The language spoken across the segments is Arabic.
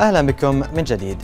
أهلا بكم من جديد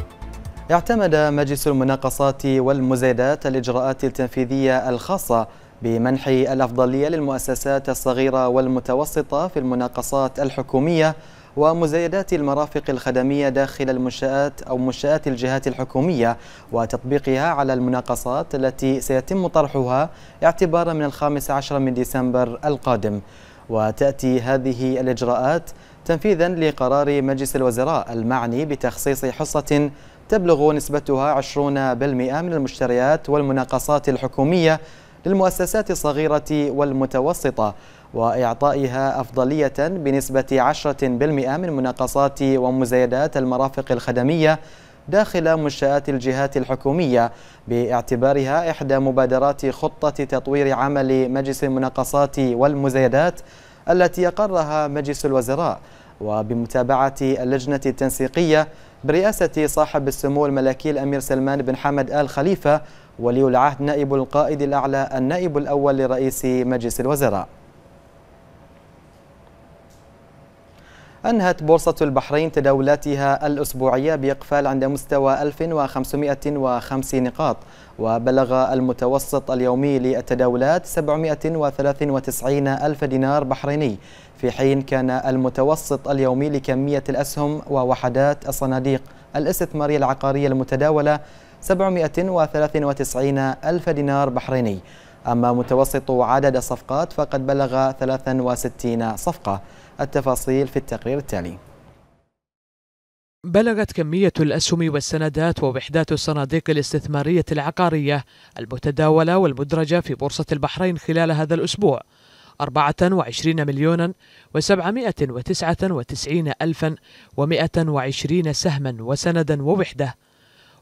اعتمد مجلس المناقصات والمزايدات الإجراءات التنفيذية الخاصة بمنح الأفضلية للمؤسسات الصغيرة والمتوسطة في المناقصات الحكومية ومزايدات المرافق الخدمية داخل المنشآت أو منشآت الجهات الحكومية وتطبيقها على المناقصات التي سيتم طرحها اعتبارا من الخامس عشر من ديسمبر القادم وتأتي هذه الإجراءات تنفيذا لقرار مجلس الوزراء المعني بتخصيص حصة تبلغ نسبتها 20% من المشتريات والمناقصات الحكومية للمؤسسات الصغيرة والمتوسطة وإعطائها أفضلية بنسبة 10% من مناقصات ومزايدات المرافق الخدمية داخل منشآت الجهات الحكومية باعتبارها إحدى مبادرات خطة تطوير عمل مجلس المناقصات والمزايدات التي أقرها مجلس الوزراء وبمتابعة اللجنة التنسيقية برئاسة صاحب السمو الملكي الأمير سلمان بن حمد آل خليفة ولي العهد نائب القائد الأعلى النائب الأول لرئيس مجلس الوزراء أنهت بورصة البحرين تداولاتها الأسبوعية بإقفال عند مستوى 1505 نقاط وبلغ المتوسط اليومي للتداولات 793 ألف دينار بحريني في حين كان المتوسط اليومي لكمية الأسهم ووحدات الصناديق الاستثمارية العقارية المتداولة 793 ألف دينار بحريني أما متوسط عدد الصفقات فقد بلغ 63 صفقة التفاصيل في التقرير التالي بلغت كمية الأسهم والسندات ووحدات الصناديق الاستثمارية العقارية المتداولة والمدرجة في بورصة البحرين خلال هذا الأسبوع 24 مليونا و799 ألفا و120 سهما وسندا ووحدة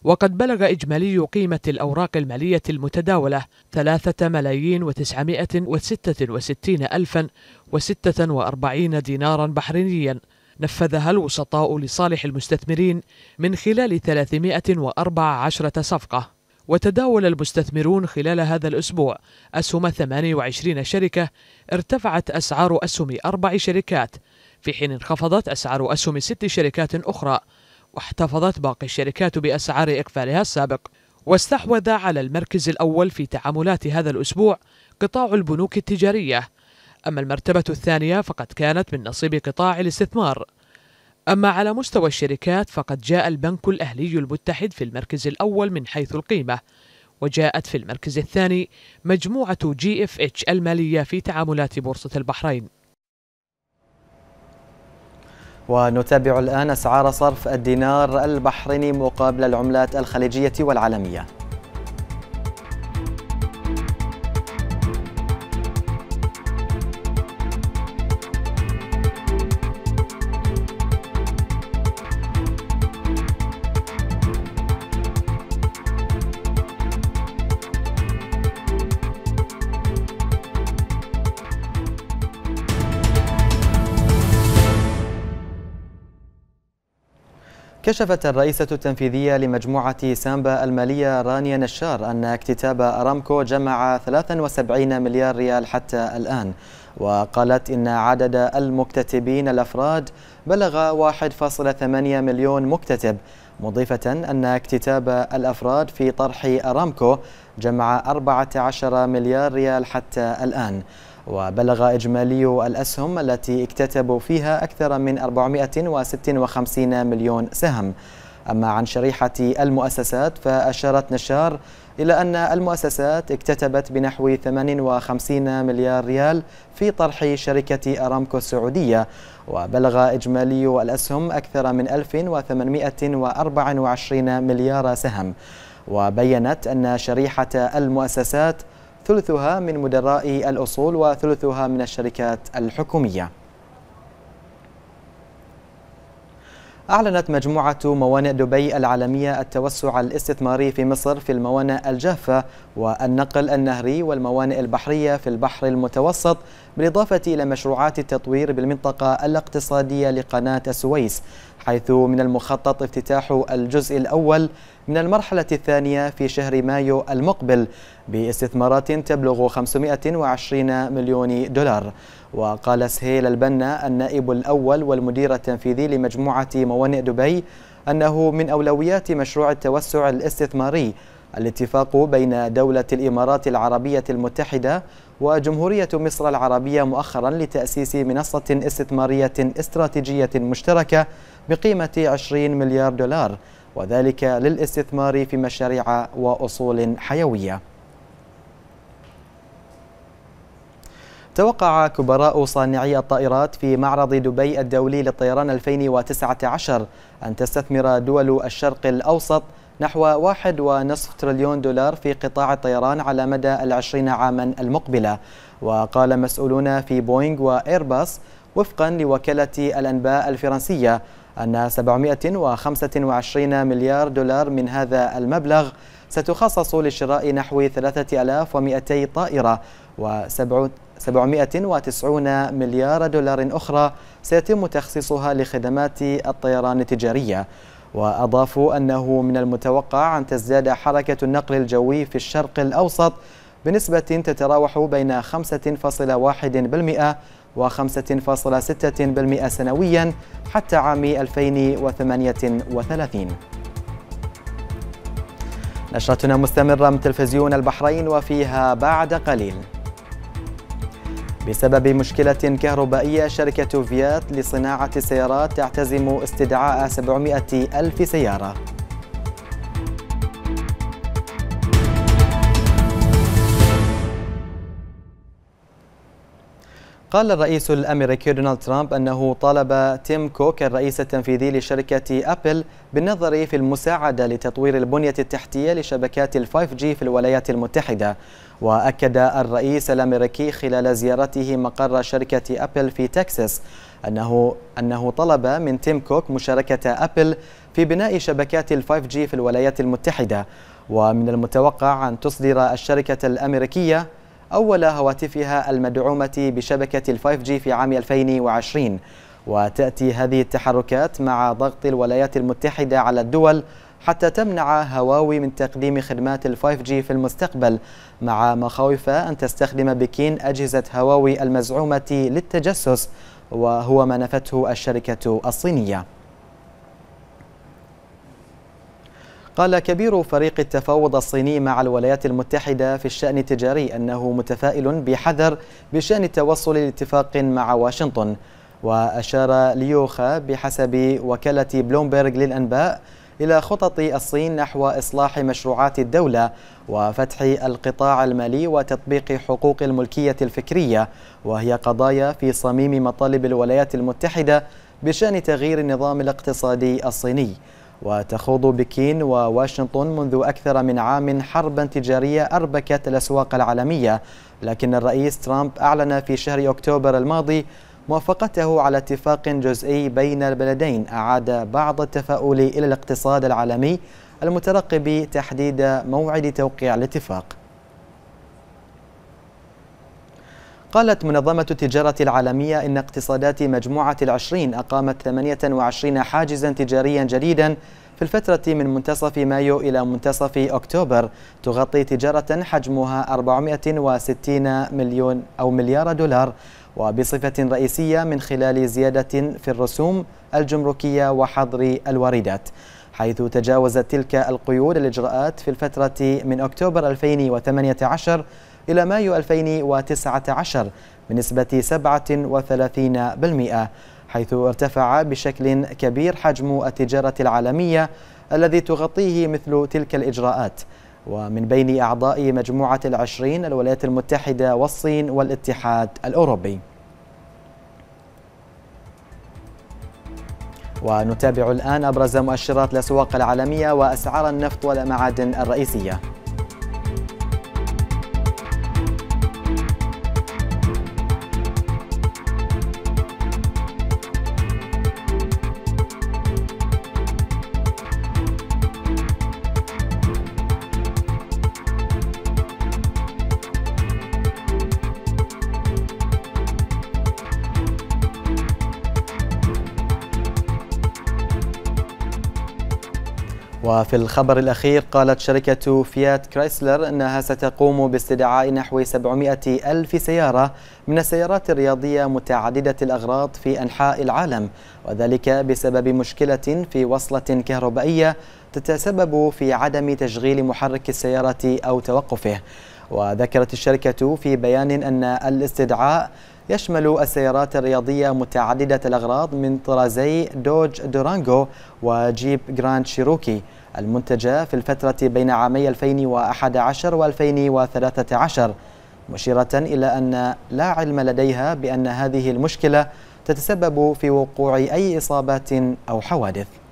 وقد بلغ إجمالي قيمة الأوراق المالية المتداولة ثلاثة ملايين وستة وستين الفا وستة وأربعين دينارا بحرينيا نفذها الوسطاء لصالح المستثمرين من خلال 314 صفقة وتداول المستثمرون خلال هذا الأسبوع أسهم 28 شركة ارتفعت أسعار أسهم أربع شركات في حين انخفضت أسعار أسهم ست شركات أخرى واحتفظت باقي الشركات بأسعار إقفالها السابق واستحوذ على المركز الأول في تعاملات هذا الأسبوع قطاع البنوك التجارية أما المرتبة الثانية فقد كانت من نصيب قطاع الاستثمار أما على مستوى الشركات فقد جاء البنك الأهلي المتحد في المركز الأول من حيث القيمة وجاءت في المركز الثاني مجموعة جي اف اتش المالية في تعاملات بورصة البحرين ونتابع الآن أسعار صرف الدينار البحريني مقابل العملات الخليجية والعالمية كشفت الرئيسة التنفيذية لمجموعة سامبا المالية رانيا نشار أن اكتتاب أرامكو جمع 73 مليار ريال حتى الآن وقالت إن عدد المكتتبين الأفراد بلغ 1.8 مليون مكتتب مضيفة أن اكتتاب الأفراد في طرح أرامكو جمع 14 مليار ريال حتى الآن وبلغ إجمالي الأسهم التي اكتتبوا فيها أكثر من 456 مليون سهم أما عن شريحة المؤسسات فأشارت نشار إلى أن المؤسسات اكتتبت بنحو 58 مليار ريال في طرح شركة أرامكو السعودية وبلغ إجمالي الأسهم أكثر من 1824 مليار سهم وبينت أن شريحة المؤسسات ثلثها من مدراء الأصول وثلثها من الشركات الحكومية أعلنت مجموعة موانئ دبي العالمية التوسع الاستثماري في مصر في الموانئ الجافة والنقل النهري والموانئ البحرية في البحر المتوسط بالإضافة إلى مشروعات التطوير بالمنطقة الاقتصادية لقناة السويس حيث من المخطط افتتاح الجزء الأول من المرحلة الثانية في شهر مايو المقبل باستثمارات تبلغ 520 مليون دولار وقال سهيل البنا النائب الأول والمدير التنفيذي لمجموعة موانئ دبي أنه من أولويات مشروع التوسع الاستثماري الاتفاق بين دولة الإمارات العربية المتحدة وجمهورية مصر العربية مؤخرا لتأسيس منصة استثمارية استراتيجية مشتركة بقيمة 20 مليار دولار وذلك للاستثمار في مشاريع وأصول حيوية توقع كبراء صانعي الطائرات في معرض دبي الدولي للطيران 2019 أن تستثمر دول الشرق الأوسط نحو 1.5 تريليون دولار في قطاع الطيران على مدى العشرين عاما المقبلة وقال مسؤولون في بوينغ وإيرباص وفقا لوكالة الأنباء الفرنسية أن 725 مليار دولار من هذا المبلغ ستخصص لشراء نحو 3200 طائرة و790 مليار دولار أخرى سيتم تخصيصها لخدمات الطيران التجارية وأضافوا أنه من المتوقع أن تزداد حركة النقل الجوي في الشرق الأوسط بنسبة تتراوح بين 5.1% و5.6% سنويا حتى عام 2038 نشرتنا مستمرة من تلفزيون البحرين وفيها بعد قليل بسبب مشكلة كهربائية شركة فيات لصناعة السيارات تعتزم استدعاء 700 ألف سيارة قال الرئيس الأمريكي دونالد ترامب أنه طالب تيم كوك الرئيس التنفيذي لشركة أبل بالنظر في المساعدة لتطوير البنية التحتية لشبكات ال 5G في الولايات المتحدة وأكد الرئيس الأمريكي خلال زيارته مقر شركة أبل في تكساس أنه أنه طلب من تيم كوك مشاركة أبل في بناء شبكات ال 5G في الولايات المتحدة ومن المتوقع أن تصدر الشركة الأمريكية أول هواتفها المدعومة بشبكة 5G في عام 2020 وتأتي هذه التحركات مع ضغط الولايات المتحدة على الدول حتى تمنع هواوي من تقديم خدمات 5G في المستقبل مع مخاوف أن تستخدم بكين أجهزة هواوي المزعومة للتجسس وهو ما نفته الشركة الصينية قال كبير فريق التفاوض الصيني مع الولايات المتحدة في الشأن التجاري أنه متفائل بحذر بشأن التوصل لاتفاق مع واشنطن وأشار ليوخا بحسب وكالة بلومبرغ للأنباء إلى خطط الصين نحو إصلاح مشروعات الدولة وفتح القطاع المالي وتطبيق حقوق الملكية الفكرية وهي قضايا في صميم مطالب الولايات المتحدة بشأن تغيير النظام الاقتصادي الصيني وتخوض بكين وواشنطن منذ أكثر من عام حربا تجارية أربكت الأسواق العالمية لكن الرئيس ترامب أعلن في شهر أكتوبر الماضي موافقته على اتفاق جزئي بين البلدين أعاد بعض التفاؤل إلى الاقتصاد العالمي المترقب تحديد موعد توقيع الاتفاق قالت منظمة التجارة العالمية إن اقتصادات مجموعة العشرين أقامت 28 حاجزا تجاريا جديدا في الفترة من منتصف مايو إلى منتصف أكتوبر تغطي تجارة حجمها 460 مليون أو مليار دولار وبصفة رئيسية من خلال زيادة في الرسوم الجمركية وحظر الواردات حيث تجاوزت تلك القيود الإجراءات في الفترة من أكتوبر 2018 إلى مايو 2019 بنسبة 37% حيث ارتفع بشكل كبير حجم التجارة العالمية الذي تغطيه مثل تلك الإجراءات ومن بين أعضاء مجموعة العشرين الولايات المتحدة والصين والاتحاد الأوروبي ونتابع الآن أبرز مؤشرات الأسواق العالمية وأسعار النفط والمعادن الرئيسية وفي الخبر الأخير قالت شركة فيات كرايسلر أنها ستقوم باستدعاء نحو 700 ألف سيارة من السيارات الرياضية متعددة الأغراض في أنحاء العالم وذلك بسبب مشكلة في وصلة كهربائية تتسبب في عدم تشغيل محرك السيارة أو توقفه وذكرت الشركة في بيان أن الاستدعاء يشمل السيارات الرياضية متعددة الأغراض من طرازي دوج دورانجو وجيب جراند شيروكي المنتجة في الفترة بين عامي 2011 و 2013 مشيرة إلى أن لا علم لديها بأن هذه المشكلة تتسبب في وقوع أي إصابات أو حوادث